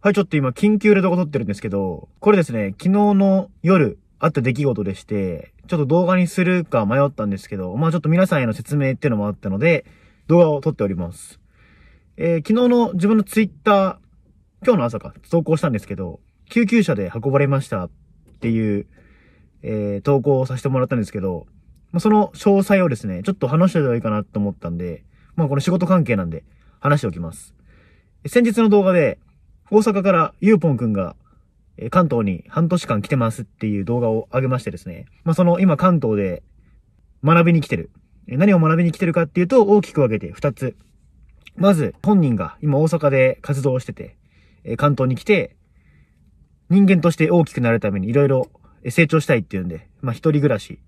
はい、ちょっと今、緊急で動画撮ってるんですけど、これですね、昨日の夜、あった出来事でして、ちょっと動画にするか迷ったんですけど、まあちょっと皆さんへの説明っていうのもあったので、動画を撮っております。えー、昨日の自分のツイッター、今日の朝か、投稿したんですけど、救急車で運ばれましたっていう、えー、投稿をさせてもらったんですけど、まあ、その詳細をですね、ちょっと話しておいた方がいいかなと思ったんで、まあこの仕事関係なんで、話しておきます。先日の動画で、大阪からゆうぽんくんが、え関東に半年間来てますっていう動画を上げましてですね。まあ、その今関東で学びに来てる。何を学びに来てるかっていうと大きく分けて2つ。まず、本人が今大阪で活動してて、え関東に来て、人間として大きくなるために色々成長したいっていうんで、まあ、一人暮らし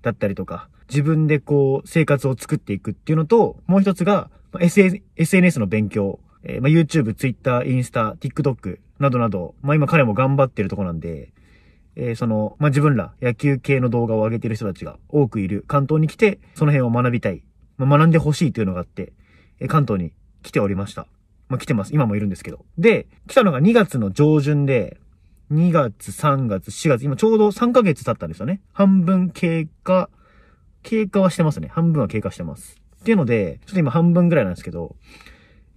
だったりとか、自分でこう、生活を作っていくっていうのと、もう一つが、SNS の勉強えー、まあ、YouTube、Twitter、インスタ、TikTok などなど、まあ、今彼も頑張ってるとこなんで、えー、その、まあ、自分ら野球系の動画を上げてる人たちが多くいる関東に来て、その辺を学びたい、まあ、学んでほしいというのがあって、えー、関東に来ておりました。まあ、来てます。今もいるんですけど。で、来たのが2月の上旬で、2月、3月、4月、今ちょうど3ヶ月経ったんですよね。半分経過、経過はしてますね。半分は経過してます。っていうので、ちょっと今半分ぐらいなんですけど、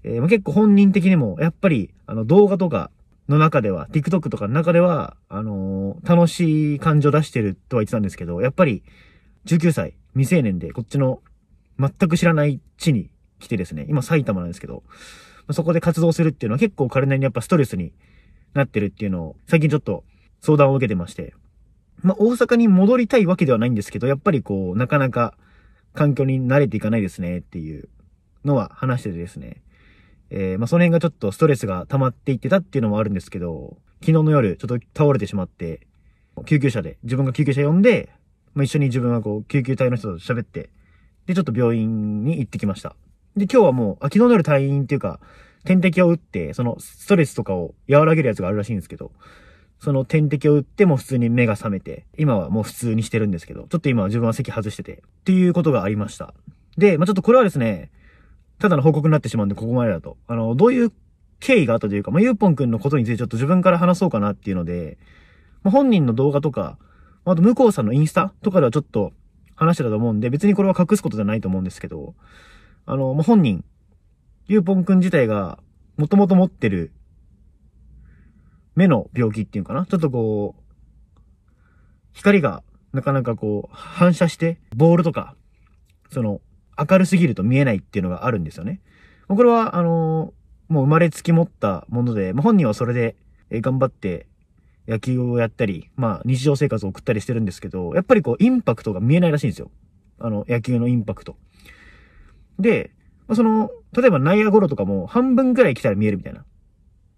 えー、まあ、結構本人的にも、やっぱり、あの、動画とかの中では、TikTok とかの中では、あのー、楽しい感情出してるとは言ってたんですけど、やっぱり、19歳、未成年で、こっちの、全く知らない地に来てですね、今埼玉なんですけど、まあ、そこで活動するっていうのは結構彼なりにやっぱストレスになってるっていうのを、最近ちょっと相談を受けてまして、まあ、大阪に戻りたいわけではないんですけど、やっぱりこう、なかなか環境に慣れていかないですねっていうのは話しててですね。えー、まあ、その辺がちょっとストレスが溜まっていってたっていうのもあるんですけど、昨日の夜、ちょっと倒れてしまって、救急車で、自分が救急車呼んで、まあ、一緒に自分はこう、救急隊の人と喋って、で、ちょっと病院に行ってきました。で、今日はもう、あ、昨日の夜退院っていうか、点滴を打って、その、ストレスとかを和らげるやつがあるらしいんですけど、その点滴を打っても普通に目が覚めて、今はもう普通にしてるんですけど、ちょっと今は自分は席外してて、っていうことがありました。で、まあ、ちょっとこれはですね、ただの報告になってしまうんで、ここまでだと。あの、どういう経緯があったというか、まあ、ゆうぽんくんのことについてちょっと自分から話そうかなっていうので、まあ、本人の動画とか、あと、向こうさんのインスタとかではちょっと話してたと思うんで、別にこれは隠すことじゃないと思うんですけど、あの、まあ、本人、ゆうぽんくん自体が、もともと持ってる、目の病気っていうかなちょっとこう、光が、なかなかこう、反射して、ボールとか、その、明るすぎると見えないっていうのがあるんですよね。これは、あのもう生まれつき持ったもので、まあ、本人はそれで頑張って野球をやったり、まあ日常生活を送ったりしてるんですけど、やっぱりこうインパクトが見えないらしいんですよ。あの野球のインパクト。で、まあ、その、例えば内野ゴロとかも半分くらい来たら見えるみたいな。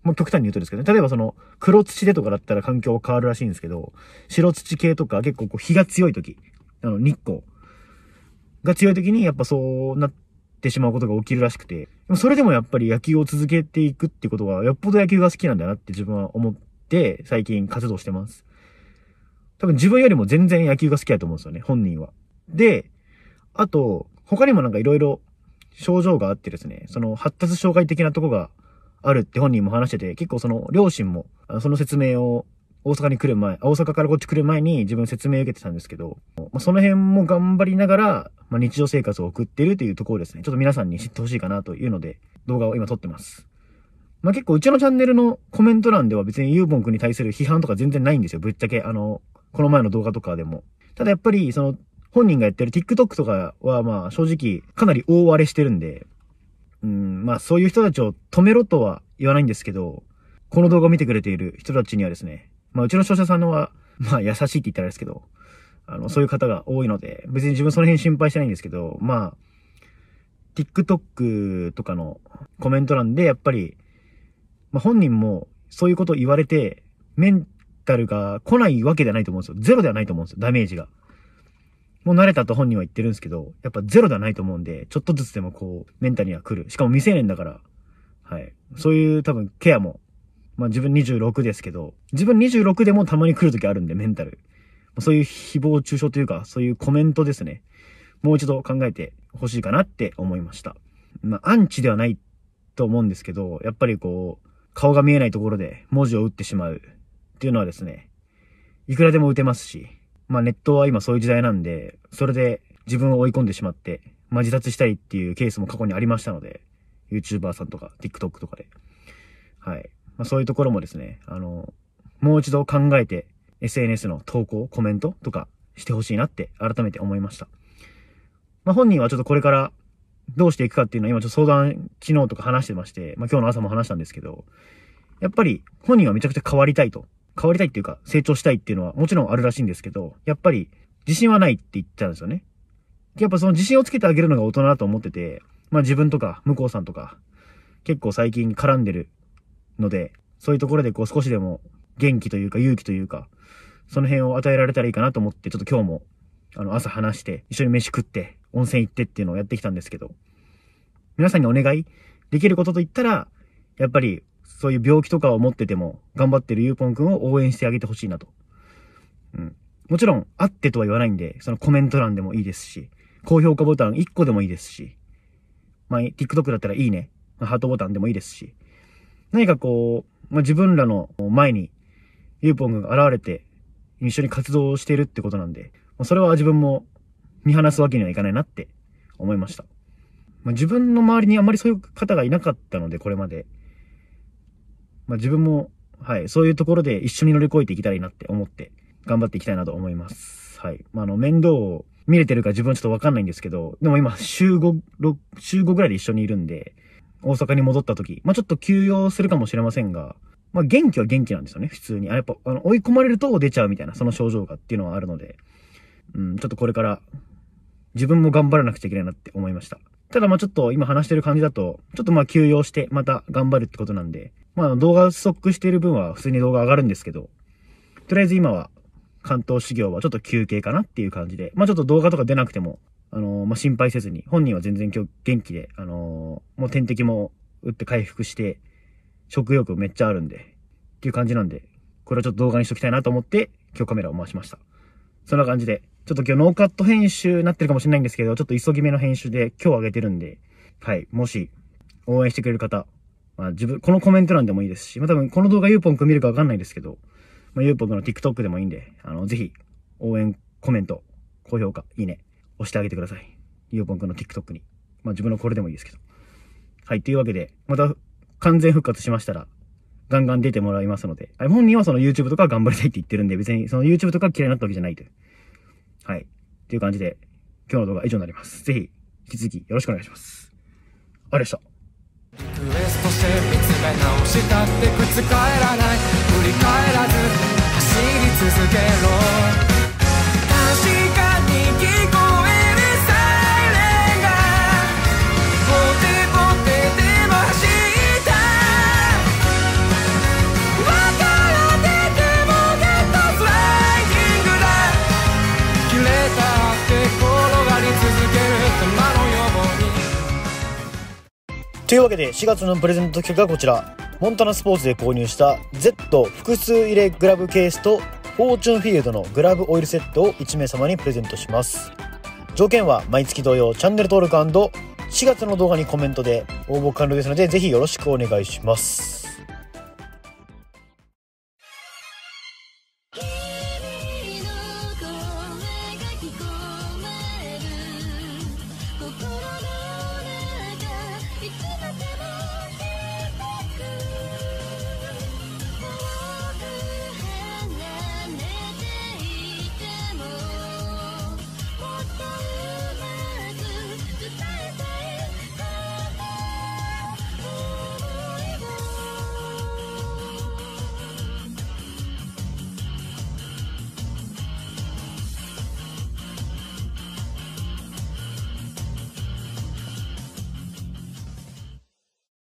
もう極端に言うとですけどね。例えばその黒土でとかだったら環境は変わるらしいんですけど、白土系とか結構こう日が強い時、あの日光。が強い時にやっぱそうなってしまうことが起きるらしくて、それでもやっぱり野球を続けていくってことは、よっぽど野球が好きなんだなって自分は思って、最近活動してます。多分自分よりも全然野球が好きだと思うんですよね、本人は。で、あと、他にもなんか色々症状があってですね、その発達障害的なとこがあるって本人も話してて、結構その両親もその説明を大阪に来る前、大阪からこっち来る前に自分説明受けてたんですけど、まあ、その辺も頑張りながら、まあ、日常生活を送ってるというところですね。ちょっと皆さんに知ってほしいかなというので、動画を今撮ってます。まあ、結構うちのチャンネルのコメント欄では別にユーボン君に対する批判とか全然ないんですよ。ぶっちゃけ、あの、この前の動画とかでも。ただやっぱり、その、本人がやってる TikTok とかはまあ正直かなり大荒れしてるんで、うん、まあそういう人たちを止めろとは言わないんですけど、この動画を見てくれている人たちにはですね、まあ、うちの商社さんのは、まあ、優しいって言ったらですけど、あの、そういう方が多いので、別に自分その辺心配してないんですけど、まあ、TikTok とかのコメント欄で、やっぱり、まあ、本人もそういうことを言われて、メンタルが来ないわけではないと思うんですよ。ゼロではないと思うんですよ、ダメージが。もう慣れたと本人は言ってるんですけど、やっぱゼロではないと思うんで、ちょっとずつでもこう、メンタルには来る。しかも未成年だから、はい。そういう多分ケアもまあ自分26ですけど、自分26でもたまに来る時あるんで、メンタル。そういう誹謗中傷というか、そういうコメントですね。もう一度考えてほしいかなって思いました。まあ、アンチではないと思うんですけど、やっぱりこう、顔が見えないところで文字を打ってしまうっていうのはですね、いくらでも打てますし、まあネットは今そういう時代なんで、それで自分を追い込んでしまって、まあ自殺したいっていうケースも過去にありましたので、YouTuber さんとか TikTok とかで。はい。まあ、そういうところもですね、あの、もう一度考えて SNS の投稿、コメントとかしてほしいなって改めて思いました。まあ、本人はちょっとこれからどうしていくかっていうのは今ちょっと相談昨日とか話してまして、まあ、今日の朝も話したんですけど、やっぱり本人はめちゃくちゃ変わりたいと。変わりたいっていうか成長したいっていうのはもちろんあるらしいんですけど、やっぱり自信はないって言っゃたんですよね。やっぱその自信をつけてあげるのが大人だと思ってて、まあ自分とか向こうさんとか結構最近絡んでるので、そういうところでこう少しでも元気というか勇気というか、その辺を与えられたらいいかなと思って、ちょっと今日も、あの、朝話して、一緒に飯食って、温泉行ってっていうのをやってきたんですけど、皆さんにお願いできることと言ったら、やっぱり、そういう病気とかを持ってても、頑張ってるゆうぽんくんを応援してあげてほしいなと。うん。もちろん、あってとは言わないんで、そのコメント欄でもいいですし、高評価ボタン1個でもいいですし、まあ、TikTok だったらいいね、ハートボタンでもいいですし、何かこう、まあ、自分らの前に、ユーポンが現れて、一緒に活動しているってことなんで、まあ、それは自分も見放すわけにはいかないなって思いました。まあ、自分の周りにあまりそういう方がいなかったので、これまで。まあ、自分も、はい、そういうところで一緒に乗り越えていきたいなって思って、頑張っていきたいなと思います。はい。まあ、あの、面倒を見れてるか自分はちょっとわかんないんですけど、でも今、週5、6、週5ぐらいで一緒にいるんで、大阪に戻った時、まあ、ちょっと休養するかもしれませんが、まあ、元気は元気なんですよね、普通に。あやっぱ、あの、追い込まれると出ちゃうみたいな、その症状がっていうのはあるので、うん、ちょっとこれから、自分も頑張らなくちゃいけないなって思いました。ただまあちょっと今話してる感じだと、ちょっとまあ休養してまた頑張るってことなんで、まあ動画ストックしてる分は普通に動画上がるんですけど、とりあえず今は関東修行はちょっと休憩かなっていう感じで、まあちょっと動画とか出なくてもあのまあ、心配せずに、本人は全然今日元気で、あのもう点滴も打って回復して、食欲めっちゃあるんで、っていう感じなんで、これはちょっと動画にしときたいなと思って、今日カメラを回しました。そんな感じで、ちょっと今日ノーカット編集になってるかもしれないんですけど、ちょっと急ぎ目の編集で今日上げてるんで、はい、もし、応援してくれる方、まあ自分、このコメント欄でもいいですし、まあ多分この動画ゆうぽんくん見るかわかんないですけど、まゆうぽんくんの TikTok でもいいんで、あの、ぜひ、応援、コメント、高評価、いいね、押してあげてください。ゆうぽんくんの TikTok に。まあ自分のこれでもいいですけど。はい、というわけで、また完全復活しましたら、ガンガン出てもらいますので、本人はその YouTube とか頑張りたいって言ってるんで、別にその YouTube とか嫌いになったわけじゃないという。はい。という感じで、今日の動画は以上になります。ぜひ、引き続きよろしくお願いします。ありがとうございました。というわけで4月のプレゼント企画はこちらモンタナスポーツで購入した Z 複数入れグラブケースとフォーチュンフィールドのグラブオイルセットを1名様にプレゼントします条件は毎月同様チャンネル登録4月の動画にコメントで応募完了ですのでぜひよろしくお願いします